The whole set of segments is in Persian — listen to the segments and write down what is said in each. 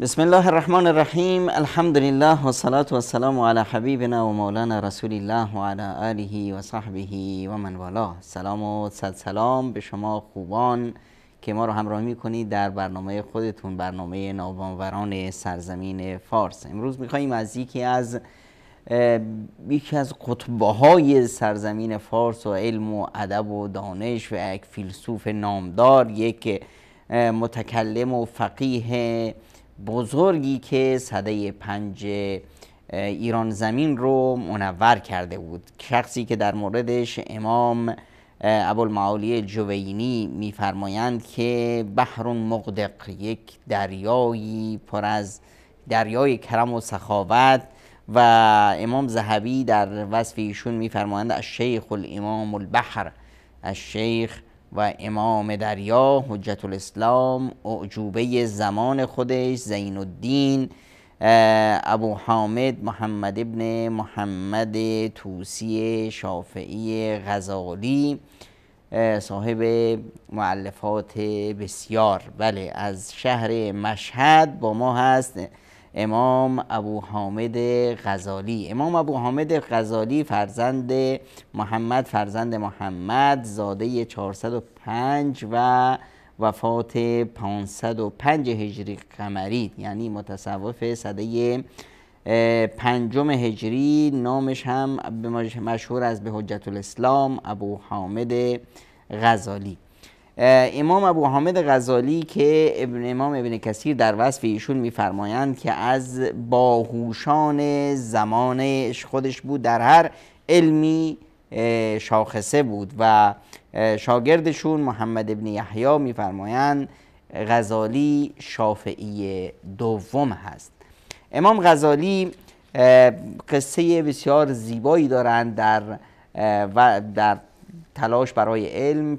بسم الله الرحمن الرحیم الحمد لله و صلاة و سلام علی حبیبنا و مولانا رسول الله و علی آله و صحبه و من والا سلام و صد سلام به شما خوبان که ما رو همراهی میکنید در برنامه خودتون برنامه نابانوران سرزمین فارس امروز میخواییم از یکی از یکی از قطبه های سرزمین فارس و علم و ادب و دانش و یک فیلسوف نامدار یک متکلم و فقیه بزرگی که صده پنج ایران زمین رو منور کرده بود شخصی که در موردش امام ابوالمعالی جوینی میفرمایند که بحر مقدق یک دریایی پر از دریای کرم و سخاوت و امام زهبی در وصف ایشون میفرمایند از شیخ الامام البحر از شیخ و امام دریا حجت الاسلام اعجوبه زمان خودش زین الدین ابو حامد محمد ابن محمد توسی شافعی غزالی صاحب معلفات بسیار بله از شهر مشهد با ما هست امام ابو حامد غزالی امام ابو حامد غزالی فرزند محمد فرزند محمد زاده 405 و وفات 505 هجری قمری یعنی متصوف صده پنجم هجری نامش هم مشهور از به حجت الاسلام ابو حامد غزالی امام ابو حامد غزالی که ابن امام ابن کثیر در وصف ایشون میفرمایند که از باهوشان زمانش خودش بود در هر علمی شاخصه بود و شاگردشون محمد ابن یحیی میفرمایند غزالی شافعی دوم هست امام غزالی قصه بسیار زیبایی دارند در و در تلاش برای علم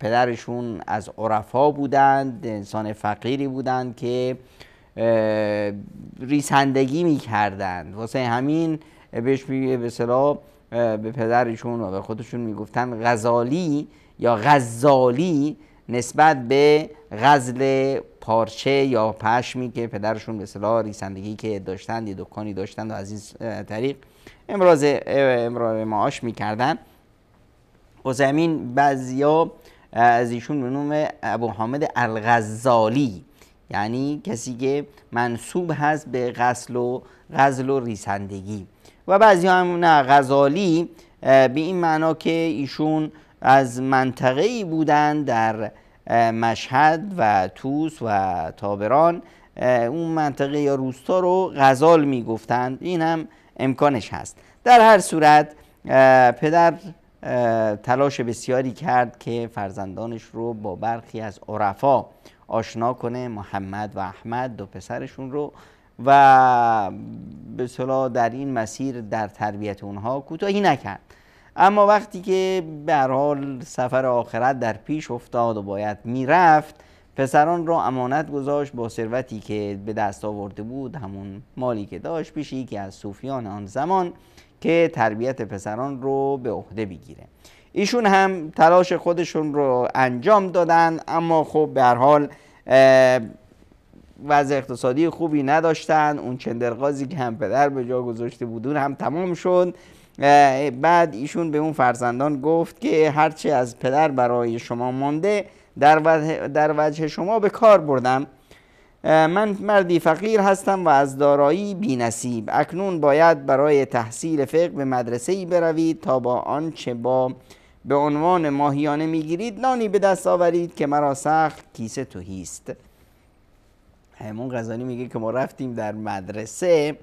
پدرشون از عرفا بودند انسان فقیری بودند که ریسندگی میکردند واسه همین بهش به به پدرشون و به خودشون میگفتن غزالی یا غزالی نسبت به غزل پارچه یا پشمی که پدرشون به صلاح ریسندگی که داشتند یه دکانی داشتند و از این طریق امراض امرار معاش میکردند بعضی بعضیا از ایشون به نام ابو حامد الغزالی یعنی کسی که منصوب هست به غسل و غزل و ریسندگی و بعضی هم نه غزالی به این معنا که ایشون از منطقه ای بودن در مشهد و توس و تابران اون منطقه یا روستا رو غزال میگفتند این هم امکانش هست در هر صورت پدر تلاش بسیاری کرد که فرزندانش رو با برخی از عرفا آشنا کنه محمد و احمد دو پسرشون رو و به صلاح در این مسیر در تربیت اونها کوتاهی نکرد اما وقتی که به حال سفر آخرت در پیش افتاد و باید میرفت پسران را امانت گذاشت با ثروتی که به دست آورده بود همون مالی که داشت پیش یکی از صوفیان آن زمان که تربیت پسران رو به عهده بگیره ایشون هم تلاش خودشون رو انجام دادن اما خب به هر حال وضع اقتصادی خوبی نداشتن اون چندرغازی که هم پدر به جا گذاشته بودون هم تمام شد بعد ایشون به اون فرزندان گفت که هرچه از پدر برای شما مانده در در وجه شما به کار بردم من مردی فقیر هستم و از دارایی نصیب اکنون باید برای تحصیل فقه به مدرسه ای بروید تا با آنچه با به عنوان ماهیانه گیرید نانی به دست آورید که مرا سخت کیسه توهیست همون غزالی میگه که ما رفتیم در مدرسه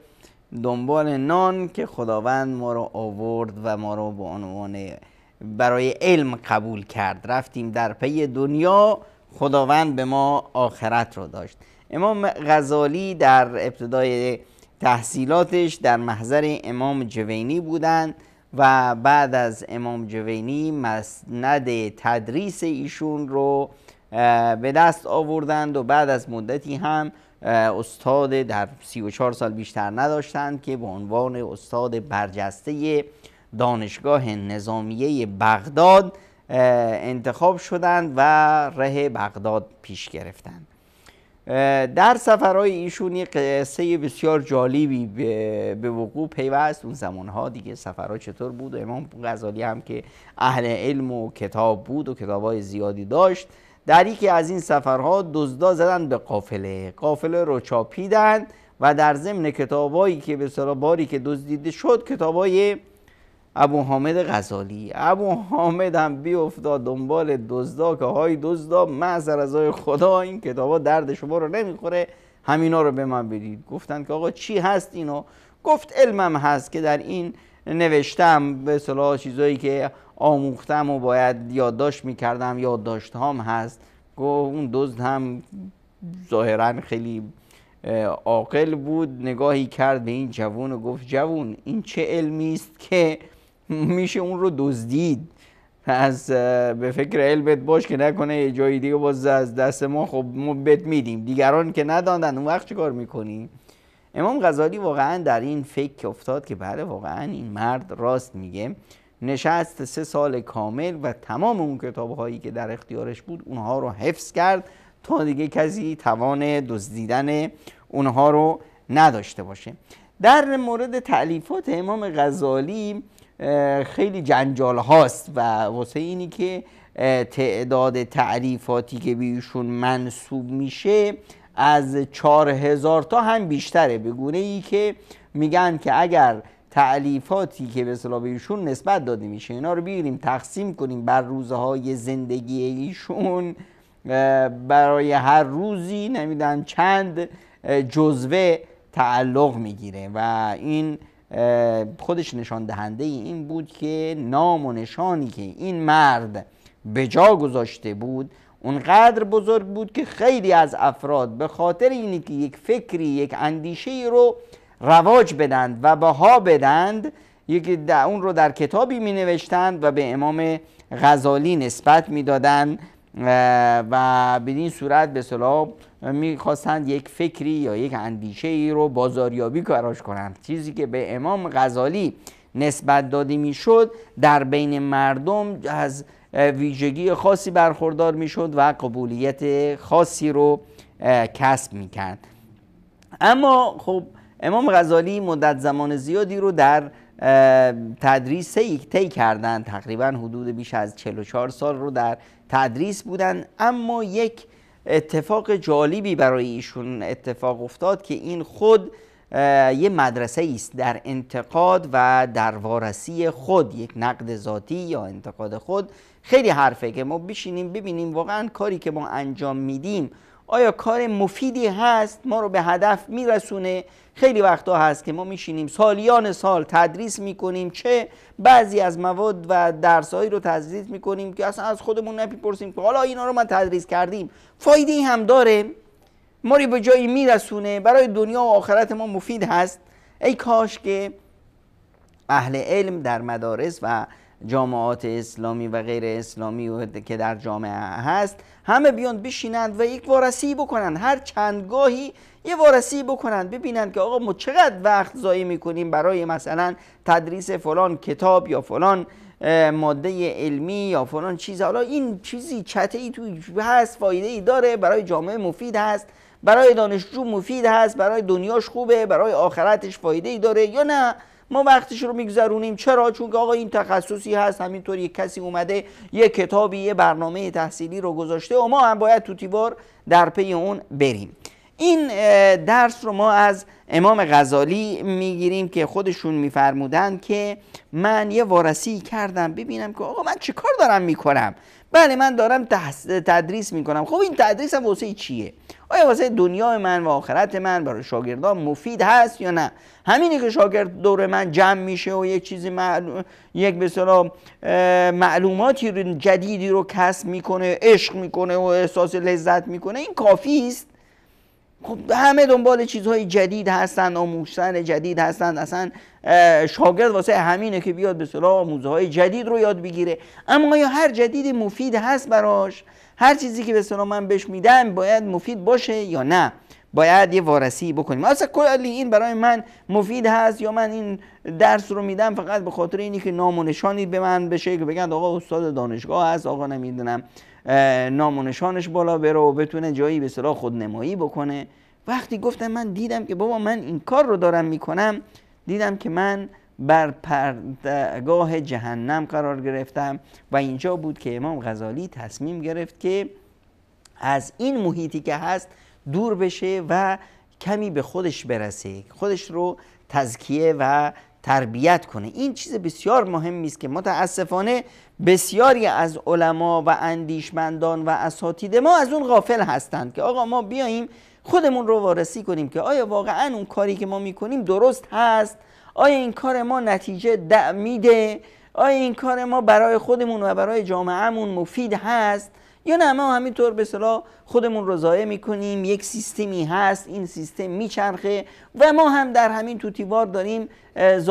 دنبال نان که خداوند ما رو آورد و ما را به عنوان برای علم قبول کرد رفتیم در پی دنیا خداوند به ما آخرت را داشت امام غزالی در ابتدای تحصیلاتش در محضر امام جوینی بودند و بعد از امام جوینی مسند تدریس ایشون رو به دست آوردند و بعد از مدتی هم استاد در 34 سال بیشتر نداشتند که به عنوان استاد برجسته دانشگاه نظامیه بغداد انتخاب شدند و ره بغداد پیش گرفتند در سفرهای ایشون یه قصه بسیار جالبی به وقوع پیوست اون زمانها دیگه سفرها چطور بود و امام غزالی هم که اهل علم و کتاب بود و های زیادی داشت در یکی از این سفرها دزدا زدن به قافله قافله رو چاپیدن و در ضمن کتابایی که به باری که دزدیده شد کتابای ابو حامد غزالی ابو حامد هم بیافتاد دنبال دزدا که های دزدا معذر از خدا این کتابا درد شما رو نمیخوره همینا رو به من بدید گفتن که آقا چی هست اینو گفت علمم هست که در این نوشتم به صلاح چیزایی که آموختم و باید یادداشت میکردم یادداشت هست گفت اون دزد هم ظاهرا خیلی عاقل بود نگاهی کرد به این جوون و گفت جوون این چه علمی است که میشه اون رو دزدید از به فکر علمت باش که نکنه یه جایی دیگه باز از دست ما خب ما بت میدیم دیگران که نداندن اون وقت چیکار میکنیم امام غزالی واقعا در این فکر افتاد که بله واقعا این مرد راست میگه نشست سه سال کامل و تمام اون کتاب هایی که در اختیارش بود اونها رو حفظ کرد تا دیگه کسی توان دزدیدن اونها رو نداشته باشه در مورد تعلیفات امام غزالی خیلی جنجال هاست و واسه اینی که تعداد تعریفاتی که بیشون منصوب میشه از چار هزار تا هم بیشتره به گونه ای که میگن که اگر تعلیفاتی که به صلاح ایشون نسبت داده میشه اینا رو بگیریم تقسیم کنیم بر روزهای زندگی ایشون برای هر روزی نمیدن چند جزوه تعلق میگیره و این خودش نشان دهنده این بود که نام و نشانی که این مرد به جا گذاشته بود اونقدر بزرگ بود که خیلی از افراد به خاطر اینی که یک فکری یک اندیشه ای رو رواج بدند و بها بدند اون رو در کتابی می نوشتند و به امام غزالی نسبت میدادند، و به این صورت به صلاح میخواستند یک فکری یا یک اندیشه ای رو بازاریابی کاراش کنند چیزی که به امام غزالی نسبت داده میشد در بین مردم از ویژگی خاصی برخوردار میشد و قبولیت خاصی رو کسب میکرد اما خب امام غزالی مدت زمان زیادی رو در تدریس تی کردن تقریبا حدود بیش از 44 سال رو در تدریس بودن اما یک اتفاق جالبی برای ایشون اتفاق افتاد که این خود یه مدرسه است در انتقاد و در وارسی خود یک نقد ذاتی یا انتقاد خود خیلی حرفه که ما بشینیم ببینیم واقعا کاری که ما انجام میدیم آیا کار مفیدی هست ما رو به هدف میرسونه خیلی وقتا هست که ما میشینیم سالیان سال تدریس میکنیم چه بعضی از مواد و درسهایی رو تدریس میکنیم که اصلا از خودمون نپیپرسیم که حالا اینا رو من تدریس کردیم فایده ای هم داره ما رو به جایی میرسونه برای دنیا و آخرت ما مفید هست ای کاش که اهل علم در مدارس و جامعات اسلامی و غیر اسلامی و که در جامعه هست همه بیان بشینند و یک وارسی بکنند هر چند گاهی یه وارسی بکنند ببینند که آقا ما چقدر وقت زایی میکنیم برای مثلا تدریس فلان کتاب یا فلان ماده علمی یا فلان چیز حالا این چیزی چته ای توی هست فایده ای داره برای جامعه مفید هست برای دانشجو مفید هست برای دنیاش خوبه برای آخرتش فایده ای داره یا نه ما وقتش رو میگذرونیم چرا چون که آقا این تخصصی هست همینطور یک کسی اومده یه کتابی یه برنامه تحصیلی رو گذاشته و ما هم باید تو در پی اون بریم این درس رو ما از امام غزالی میگیریم که خودشون میفرمودن که من یه وارسی کردم ببینم که آقا من چه کار دارم میکنم بله من دارم تدریس میکنم خب این تدریس هم واسه چیه آیا واسه دنیای من و آخرت من برای شاگردان مفید هست یا نه همینی که شاگرد دور من جمع میشه و یک چیزی معلوم... یک به معلوماتی جدیدی رو کسب میکنه عشق میکنه و احساس لذت میکنه این کافی است خب همه دنبال چیزهای جدید هستن آموزشان جدید هستن اصلا شاگرد واسه همینه که بیاد به صلاح های جدید رو یاد بگیره اما یا هر جدیدی مفید هست براش هر چیزی که به صلاح من بهش میدم باید مفید باشه یا نه باید یه وارسی بکنیم اصلا کلی این برای من مفید هست یا من این درس رو میدم فقط به خاطر اینی که نام و نشانی به من بشه که بگن آقا استاد دانشگاه هست آقا نمیدونم نام و نشانش بالا بره و بتونه جایی به صلاح نمایی بکنه وقتی گفتم من دیدم که بابا من این کار رو دارم میکنم دیدم که من بر پردگاه جهنم قرار گرفتم و اینجا بود که امام غزالی تصمیم گرفت که از این محیطی که هست دور بشه و کمی به خودش برسه خودش رو تزکیه و تربیت کنه این چیز بسیار مهمی است که متاسفانه بسیاری از علما و اندیشمندان و اساتید ما از اون غافل هستند که آقا ما بیاییم خودمون رو وارسی کنیم که آیا واقعا اون کاری که ما میکنیم درست هست آیا این کار ما نتیجه میده آیا این کار ما برای خودمون و برای جامعهمون مفید هست یا نه ما همینطور به صلاح خودمون رو می میکنیم یک سیستمی هست این سیستم میچرخه و ما هم در همین توتیوار داریم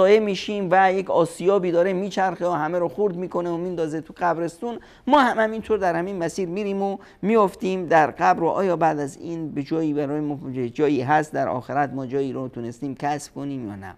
می میشیم و یک آسیابی داره میچرخه و همه رو خورد میکنه و میندازه تو قبرستون ما هم همینطور در همین مسیر میریم و میافتیم در قبر و آیا بعد از این به جایی برای جایی هست در آخرت ما جایی رو تونستیم کسب کنیم یا نه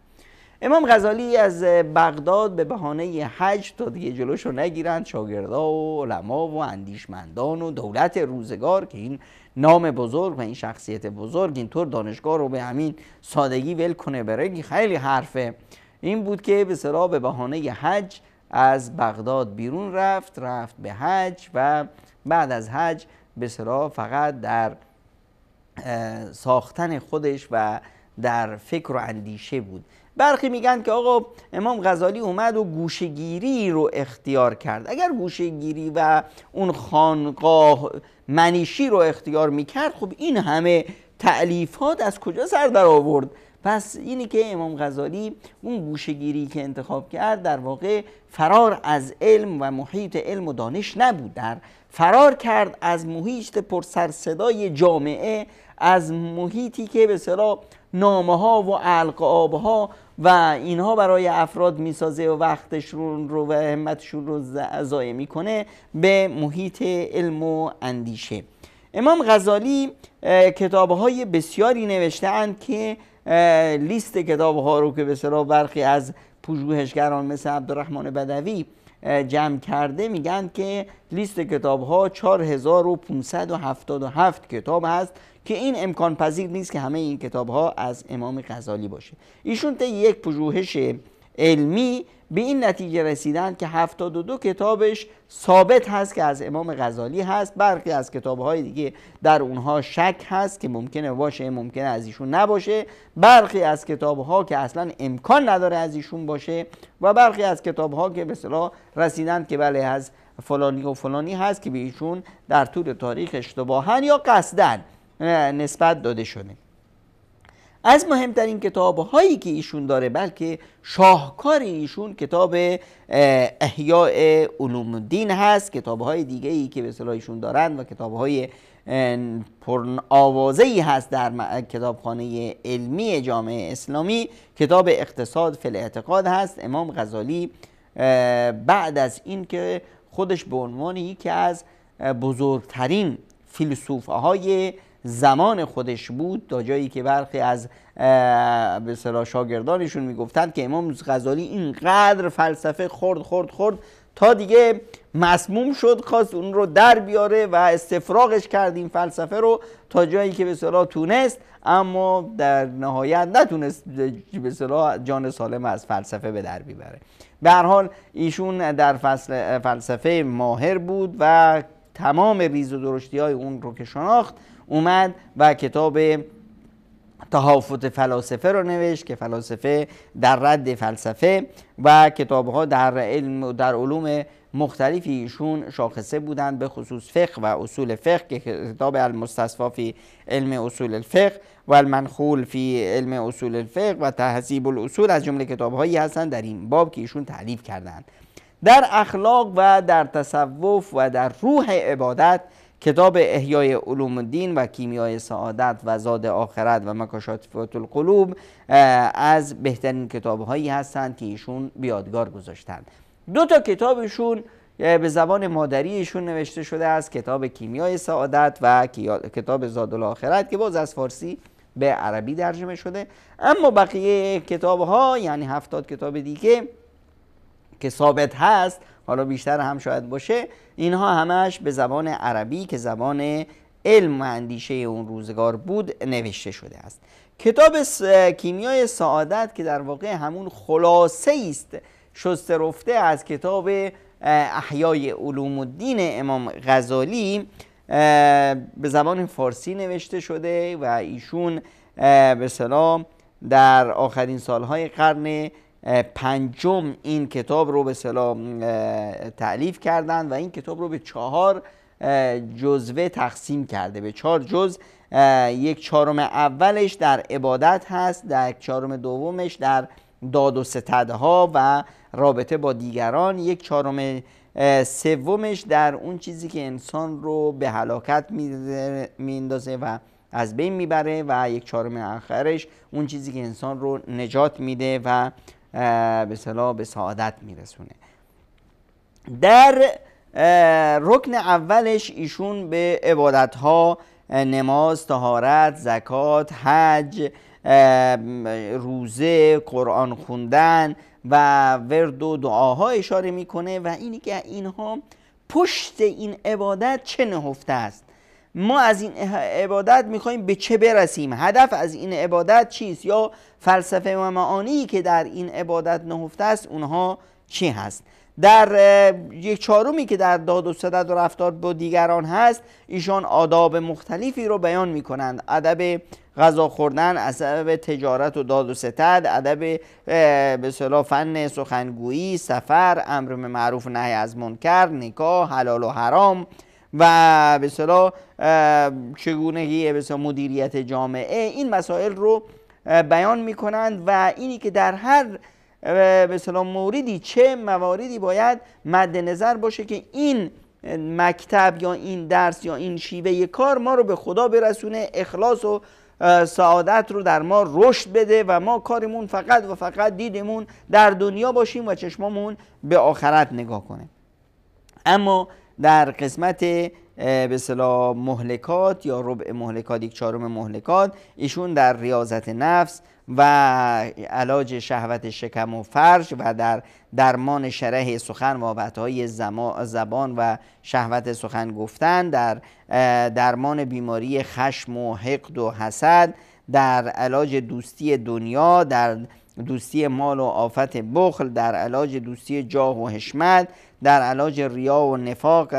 امام غزالی از بغداد به بهانه حج تا دیگه جلوش رو نگیرند شاگردا و علما و اندیشمندان و دولت روزگار که این نام بزرگ و این شخصیت بزرگ اینطور دانشگاه رو به همین سادگی ول کنه بره خیلی حرفه این بود که به سرا به بهانه حج از بغداد بیرون رفت رفت به حج و بعد از حج به فقط در ساختن خودش و در فکر و اندیشه بود برخی میگن که آقا امام غزالی اومد و گوشگیری رو اختیار کرد اگر گوشگیری و اون خانقاه منیشی رو اختیار میکرد خب این همه تعلیفات از کجا سر در آورد پس اینی که امام غزالی اون گوشگیری که انتخاب کرد در واقع فرار از علم و محیط علم و دانش نبود در فرار کرد از محیط پر سر صدای جامعه از محیطی که به صلاح نامه ها و القاب ها و اینها برای افراد میسازه و وقتشون رو و همتشون رو ضایع میکنه به محیط علم و اندیشه امام غزالی کتاب های بسیاری نوشتهاند که لیست کتاب ها رو که به برخی از پژوهشگران مثل عبدالرحمن بدوی جمع کرده میگن که لیست کتاب ها 4577 کتاب هست که این امکان پذیر نیست که همه این کتاب ها از امام غزالی باشه ایشون تا یک پژوهش علمی به این نتیجه رسیدند که 72 کتابش ثابت هست که از امام غزالی هست برخی از کتابهای دیگه در اونها شک هست که ممکنه باشه ممکنه از ایشون نباشه برخی از کتابها که اصلا امکان نداره از ایشون باشه و برخی از کتابها که به رسیدند که بله از فلانی و فلانی هست که به ایشون در طول تاریخ اشتباهن یا قصدن نسبت داده شده از مهمترین کتاب هایی که ایشون داره بلکه شاهکار ایشون کتاب احیاء علوم دین هست کتاب های دیگه ای که به صلاح ایشون دارند و کتاب های ای هست در کتابخانه علمی جامعه اسلامی کتاب اقتصاد فل اعتقاد هست امام غزالی بعد از این که خودش به عنوان یکی از بزرگترین فیلسوفه های زمان خودش بود تا جایی که برخی از به سرا شاگردانشون میگفتند که امام غزالی اینقدر فلسفه خورد خورد خورد تا دیگه مسموم شد خواست اون رو در بیاره و استفراغش کرد این فلسفه رو تا جایی که به صلاح تونست اما در نهایت نتونست به صلاح جان سالم از فلسفه به در بیبره به حال ایشون در فلسفه ماهر بود و تمام ریز و درشتی های اون رو که شناخت اومد و کتاب تهافت فلاسفه رو نوشت که فلاسفه در رد فلسفه و کتابها در علم در علوم مختلفی ایشون شاخصه بودند به خصوص فقه و اصول فقه که کتاب المستصفا فی علم اصول الفقه و المنخول فی علم اصول الفقه و تهذیب الاصول از جمله کتابهایی هستند در این باب که ایشون تعلیف کردند در اخلاق و در تصوف و در روح عبادت کتاب احیای علوم دین و کیمیای سعادت و زاد آخرت و فوت القلوب از بهترین کتاب هایی هستند که ایشون بیادگار گذاشتند دو تا کتابشون به زبان مادری ایشون نوشته شده است کتاب کیمیای سعادت و کتاب زاد آخرت که باز از فارسی به عربی ترجمه شده اما بقیه کتاب ها یعنی هفتاد کتاب دیگه که ثابت هست حالا بیشتر هم شاید باشه اینها همش به زبان عربی که زبان علم و اندیشه اون روزگار بود نوشته شده است کتاب س... کیمیای سعادت که در واقع همون خلاصه است شست رفته از کتاب احیای علوم الدین امام غزالی به زبان فارسی نوشته شده و ایشون به سلام در آخرین سالهای قرن پنجم این کتاب رو به سلام تعلیف کردن و این کتاب رو به چهار جزوه تقسیم کرده به چهار جز یک چهارم اولش در عبادت هست در یک چهارم دومش در داد و ستدها و رابطه با دیگران یک چهارم سومش در اون چیزی که انسان رو به هلاکت میندازه و از بین میبره و یک چهارم آخرش اون چیزی که انسان رو نجات میده و به صلاح به سعادت میرسونه در رکن اولش ایشون به عبادت ها نماز، تهارت، زکات، حج، روزه، قرآن خوندن و ورد و دعاها اشاره میکنه و اینی که اینها پشت این عبادت چه نهفته است ما از این عبادت میخوایم به چه برسیم هدف از این عبادت چیست یا فلسفه و معانی که در این عبادت نهفته است اونها چی هست در یک چهارمی که در داد و صدد و رفتار با دیگران هست ایشان آداب مختلفی رو بیان میکنند ادب غذا خوردن ادب تجارت و داد و ستد ادب به فن سخنگویی سفر امر معروف نهی از منکر نکاح حلال و حرام و به چگونه چگونگی به مدیریت جامعه این مسائل رو بیان می کنند و اینی که در هر به موردی چه مواردی باید مد نظر باشه که این مکتب یا این درس یا این شیوه کار ما رو به خدا برسونه اخلاص و سعادت رو در ما رشد بده و ما کارمون فقط و فقط دیدمون در دنیا باشیم و چشمامون به آخرت نگاه کنه اما در قسمت به صلاح مهلکات یا ربع مهلکات یک چهارم مهلکات ایشون در ریاضت نفس و علاج شهوت شکم و فرج و در درمان شرح سخن و های زبان و شهوت سخن گفتن در درمان بیماری خشم و حقد و حسد در علاج دوستی دنیا در دوستی مال و آفت بخل در علاج دوستی جاه و حشمت در علاج ریا و نفاق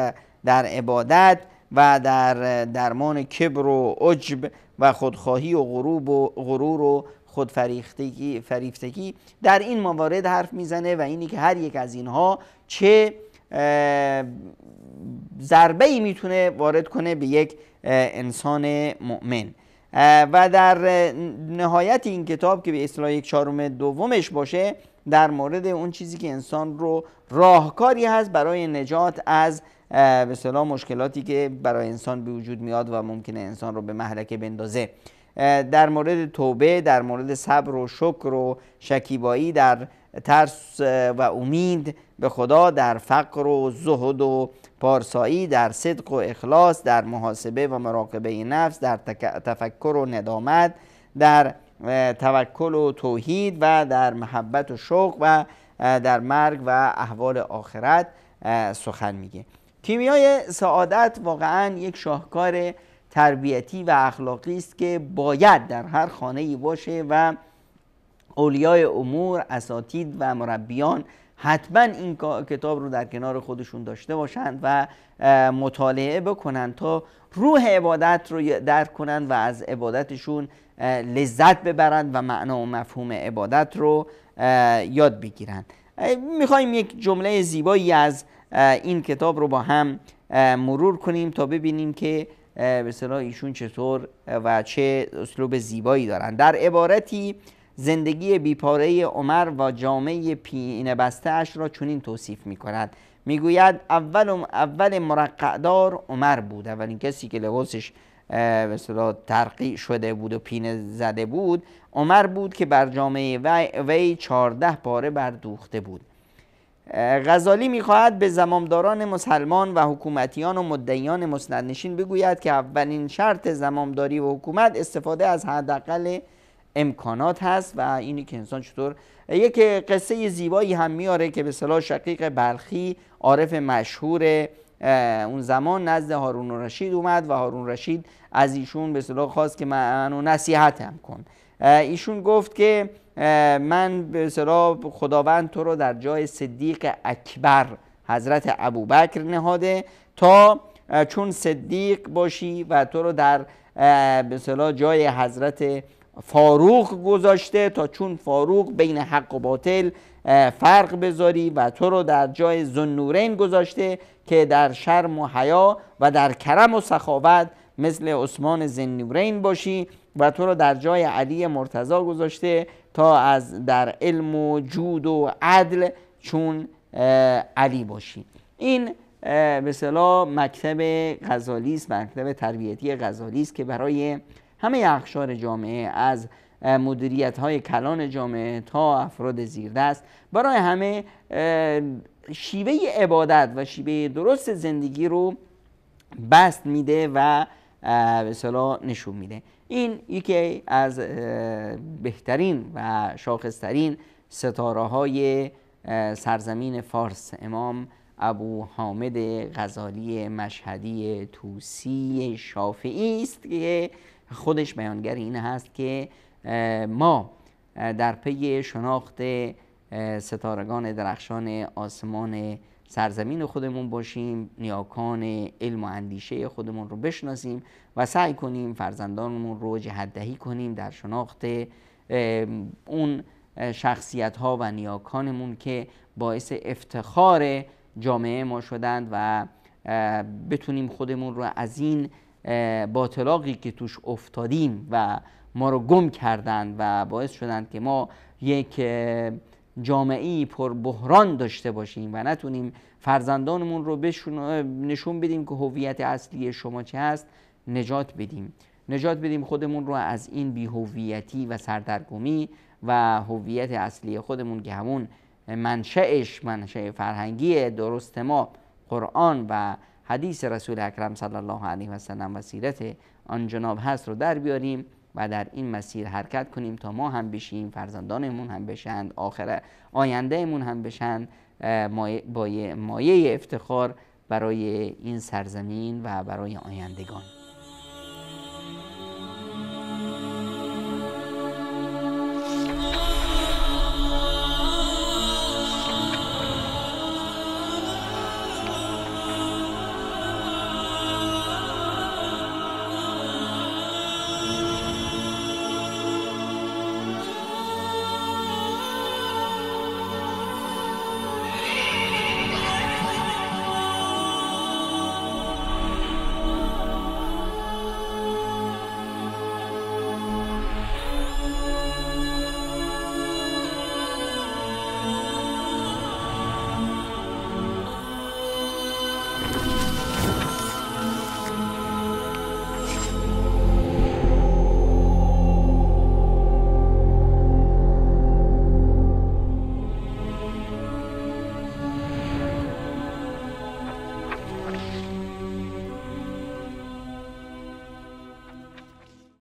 در عبادت و در درمان کبر و عجب و خودخواهی و غروب و غرور و خودفریفتگی فریفتگی در این موارد حرف میزنه و اینی که هر یک از اینها چه ضربه ای میتونه وارد کنه به یک انسان مؤمن و در نهایت این کتاب که به اصطلاح یک چهارم دومش باشه در مورد اون چیزی که انسان رو راهکاری هست برای نجات از به مشکلاتی که برای انسان به وجود میاد و ممکنه انسان رو به محلکه بندازه در مورد توبه در مورد صبر و شکر و شکیبایی در ترس و امید به خدا در فقر و زهد و پارسایی در صدق و اخلاص در محاسبه و مراقبه نفس در تفکر و ندامت در توکل و توحید و در محبت و شوق و در مرگ و احوال آخرت سخن میگه کیمیای سعادت واقعا یک شاهکار تربیتی و اخلاقی است که باید در هر خانه ای باشه و اولیای امور اساتید و مربیان حتما این کتاب رو در کنار خودشون داشته باشند و مطالعه بکنند تا روح عبادت رو درک کنند و از عبادتشون لذت ببرند و معنا و مفهوم عبادت رو یاد بگیرند میخوایم یک جمله زیبایی از این کتاب رو با هم مرور کنیم تا ببینیم که به صلاح ایشون چطور و چه اسلوب زیبایی دارن در عبارتی زندگی بیپاره عمر و جامعه پینه بسته اش را چنین توصیف می کند میگوید اول اول مرقعدار عمر بود اولین کسی که لباسش به ترقی شده بود و پینه زده بود عمر بود که بر جامعه وی چارده پاره بر دوخته بود غزالی میخواهد به زمامداران مسلمان و حکومتیان و مدعیان مسندنشین بگوید که اولین شرط زمامداری و حکومت استفاده از حداقل امکانات هست و اینی که انسان چطور یک قصه زیبایی هم میاره که به صلاح شقیق بلخی عارف مشهور اون زمان نزد هارون رشید اومد و هارون رشید از ایشون به صلاح خواست که منو نصیحتم کن ایشون گفت که من به خداوند تو رو در جای صدیق اکبر حضرت ابوبکر نهاده تا چون صدیق باشی و تو رو در به جای حضرت فاروق گذاشته تا چون فاروق بین حق و باطل فرق بذاری و تو رو در جای زنورین گذاشته که در شرم و حیا و در کرم و سخاوت مثل عثمان زنورین باشی و تو رو در جای علی مرتضا گذاشته تا از در علم و جود و عدل چون علی باشی این به صلاح مکتب غزالی است مکتب تربیتی غزالی است که برای همه اقشار جامعه از مدیریت های کلان جامعه تا افراد زیردست برای همه شیوه عبادت و شیوه درست زندگی رو بست میده و به صلاح نشون میده این یکی از بهترین و شاخصترین ستاره های سرزمین فارس امام ابو حامد غزالی مشهدی توسی شافعی است که خودش بیانگر این هست که ما در پی شناخت ستارگان درخشان آسمان سرزمین خودمون باشیم نیاکان علم و اندیشه خودمون رو بشناسیم و سعی کنیم فرزندانمون رو جهت کنیم در شناخت اون شخصیت ها و نیاکانمون که باعث افتخار جامعه ما شدند و بتونیم خودمون رو از این باطلاقی که توش افتادیم و ما رو گم کردند و باعث شدند که ما یک جامعی پر بحران داشته باشیم و نتونیم فرزندانمون رو نشون بدیم که هویت اصلی شما چه هست نجات بدیم نجات بدیم خودمون رو از این بیهویتی و سردرگمی و هویت اصلی خودمون که همون منشأش منشأ فرهنگی درست ما قرآن و حدیث رسول اکرم صلی الله علیه و سلم و سیرت آن جناب هست رو در بیاریم و در این مسیر حرکت کنیم تا ما هم بشیم فرزندانمون هم بشند آخر آیندهمون هم بشن مایه, مایه افتخار برای این سرزمین و برای آیندگان